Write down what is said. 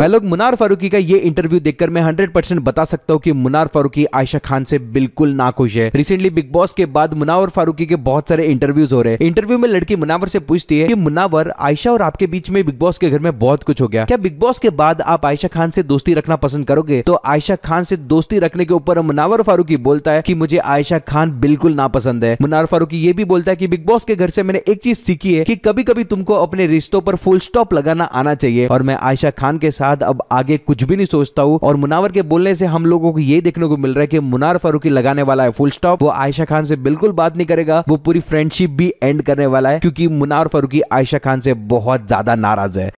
भाई लोग मुनार फारूकी का ये इंटरव्यू देखकर मैं 100% बता सकता हूँ कि मुनार फारूकी आयशा खान से बिल्कुल ना खुश है रिसेंटली बिग बॉस के बाद मुनावर फारूकी के बहुत सारे इंटरव्यूज हो रहे हैं इंटरव्यू में लड़की मुनावर से पूछती है कि मुनावर आयशा और आपके बीच में बिग बॉस के घर में बहुत कुछ हो गया क्या बिग बॉस के बाद आप आयशा खान से दोस्ती रखना पसंद करोगे तो आयशा खान से दोस्ती रखने के ऊपर मुनावर फारूकी बोलता है की मुझे आयशा खान बिल्कुल ना पसंद है मुनार फारूकी ये भी बोलता है की बिग बॉस के घर से मैंने एक चीज सीखी है की कभी कभी तुमको अपने रिश्तों पर फुल स्टॉप लगाना आना चाहिए और मैं आयशा खान के साथ बाद अब आगे कुछ भी नहीं सोचता हूँ और मुनावर के बोलने से हम लोगों को ये देखने को मिल रहा है कि मुनार फारूकी लगाने वाला है फुल स्टॉप वो आयशा खान से बिल्कुल बात नहीं करेगा वो पूरी फ्रेंडशिप भी एंड करने वाला है क्योंकि मुनार फारूकी आयशा खान से बहुत ज्यादा नाराज है